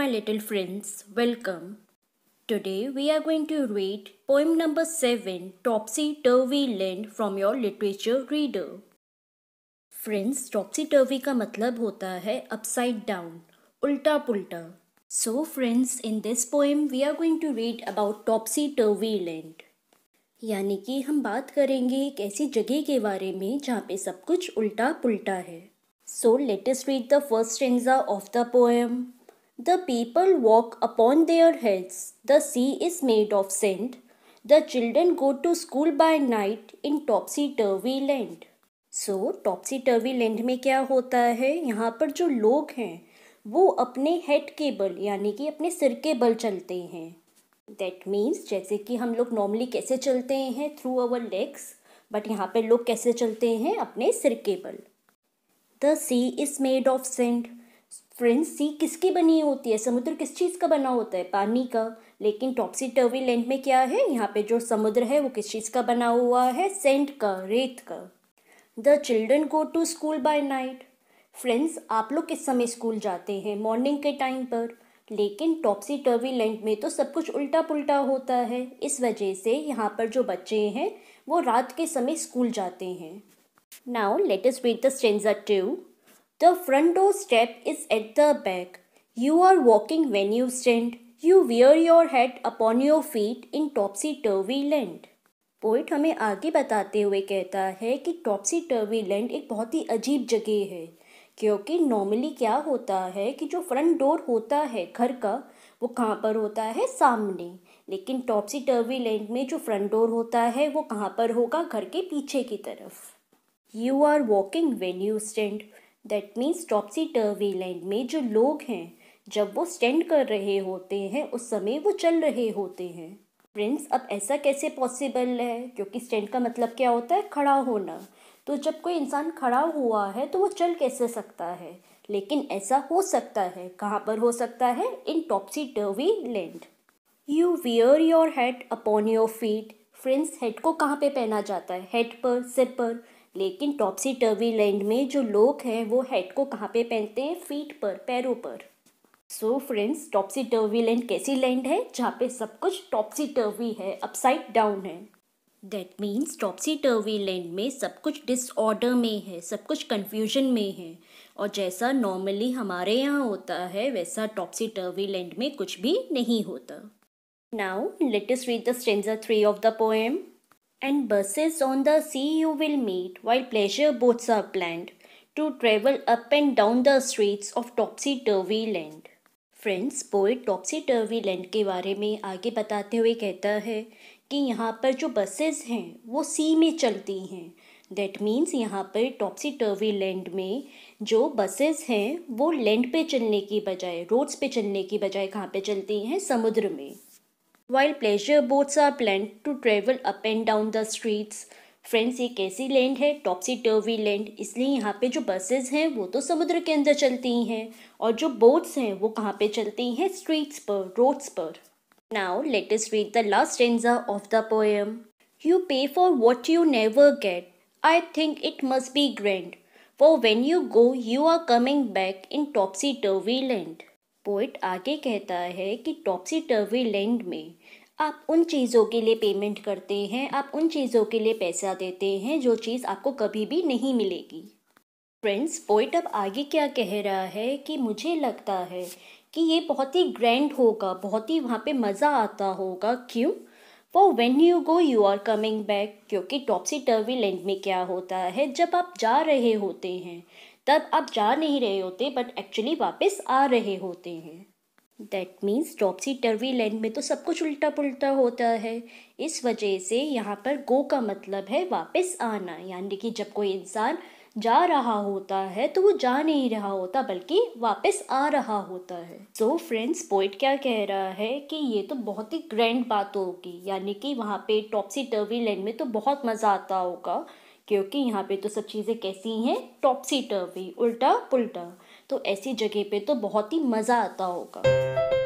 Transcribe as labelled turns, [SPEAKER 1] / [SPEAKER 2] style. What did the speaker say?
[SPEAKER 1] my little friends. Welcome. Today we are going to read poem number 7 Topsy Turvy Land from your literature reader. Friends topsy turvy का मतलब होता है upside down उल्टा पुल्टा so friends in this poem we are going to read about topsy turvy land यानी कि हम बात करेंगे एक ऐसी जगह के बारे में जहाँ पे सब कुछ उल्टा पुल्टा है so let us read the first stanza of the poem The people walk upon their heads. The sea is made of sand. The children go to school by night in topsy-turvy land. So topsy turvy land में क्या होता है यहाँ पर जो लोग हैं वो अपने हेड के बल यानी कि अपने सिर के बल चलते हैं दैट मीन्स जैसे कि हम लोग नॉर्मली कैसे चलते हैं थ्रू अवर लेग्स बट यहाँ पर लोग कैसे चलते हैं अपने सिर के बल the sea is made of sand friends sea किसकी बनी होती है समुद्र किस चीज़ का बना होता है पानी का लेकिन टॉपसी टर्वी लैंड में क्या है यहाँ पे जो समुद्र है वो किस चीज़ का बना हुआ है सेंट का रेत का the children go to school by night friends आप लोग किस समय स्कूल जाते हैं मॉर्निंग के टाइम पर लेकिन टॉपसी टर्वी लैंड में तो सब कुछ उल्टा पुल्टा होता है इस वजह से यहाँ पर जो बच्चे हैं वो रात के समय स्कूल जाते हैं now let us read the stanza two The front door step is at the back. You are walking when you stand. You wear your hat upon your feet in topsy turvy land. Poet हमें आगे बताते हुए कहता है कि टॉपसी turvy land एक बहुत ही अजीब जगह है क्योंकि नॉर्मली क्या होता है कि जो फ्रंट डोर होता है घर का वो कहाँ पर होता है सामने लेकिन टॉपसी टर्वी लैंड में जो फ्रंट डोर होता है वो कहाँ पर होगा घर के पीछे की तरफ you are walking when you stand that means topsy turvy land में जो लोग हैं जब वो स्टैंड कर रहे होते हैं उस समय वो चल रहे होते हैं फ्रेंड्स अब ऐसा कैसे पॉसिबल है क्योंकि स्टैंड का मतलब क्या होता है खड़ा होना तो जब कोई इंसान खड़ा हुआ है तो वो चल कैसे सकता है लेकिन ऐसा हो सकता है कहाँ पर हो सकता है in topsy turvy land you wear your head upon your feet friends head को कहाँ पे पहना जाता है हेड पर सिर पर लेकिन टॉपसी टर्वी लैंड में जो लोग हैं वो हेड को कहाँ पे पहनते हैं फीट पर पैरों पर so friends topsy turvy land कैसी लैंड है जहाँ पे सब कुछ टॉपसी टर्वी है अपसाइड डाउन है that means topsy turvy land में सब कुछ डिसऑर्डर में है सब कुछ कन्फ्यूजन में है और जैसा नॉर्मली हमारे यहाँ होता है वैसा टॉपसी टर्वी लैंड में कुछ भी नहीं होता now let us read the stanza three of the poem and buses on the sea you will meet, while pleasure boats are planned to travel up and down the streets of topsy turvy land friends poet topsy turvy land के बारे में आगे बताते हुए कहता है कि यहाँ पर जो बसेस हैं वो सी में चलती हैं दैट मीन्स यहाँ पर टॉपसी टर्वी लैंड में जो बसेस हैं वो लैंड पे चलने की बजाय रोड्स पे चलने की बजाय कहाँ पे चलती हैं समुद्र में while pleasure boats are planned to travel up and down the streets friends ये कैसी लैंड है टॉपसी टर्वी लैंड इसलिए यहाँ पे जो बसेस हैं वो तो समुद्र के अंदर चलती हैं और जो बोट्स हैं वो कहाँ पे चलती हैं स्ट्रीट्स पर रोड्स पर now let us read the last stanza of the poem you pay for what you never get I think it must be grand for when you go you are coming back in topsy turvy land poet आगे कहता है कि टॉपसी turvy land में आप उन चीज़ों के लिए पेमेंट करते हैं आप उन चीज़ों के लिए पैसा देते हैं जो चीज़ आपको कभी भी नहीं मिलेगी फ्रेंड्स पोइट अब आगे क्या कह रहा है कि मुझे लगता है कि ये बहुत ही ग्रैंड होगा बहुत ही वहाँ पे मज़ा आता होगा क्यों वो when you go you are coming back क्योंकि टॉपसी टर्वी लैंड में क्या होता है जब आप जा रहे होते हैं तब आप जा नहीं रहे होते बट एक्चुअली वापस आ रहे होते हैं that means topsy turvy land में तो सब कुछ उल्टा पुल्टा होता है इस वजह से यहाँ पर गो का मतलब है वापस आना यानी कि जब कोई इंसान जा रहा होता है तो वो जा नहीं रहा होता बल्कि वापस आ रहा होता है सो फ्रेंड्स पोइट क्या कह रहा है कि ये तो बहुत ही ग्रैंड बात होगी यानी कि वहाँ पे टॉपसी टर्वी लैंड में तो बहुत मज़ा आता होगा क्योंकि यहाँ पे तो सब चीज़ें कैसी हैं टॉपसी टर्वी उल्टा पुल्टा तो ऐसी जगह पे तो बहुत ही मज़ा आता होगा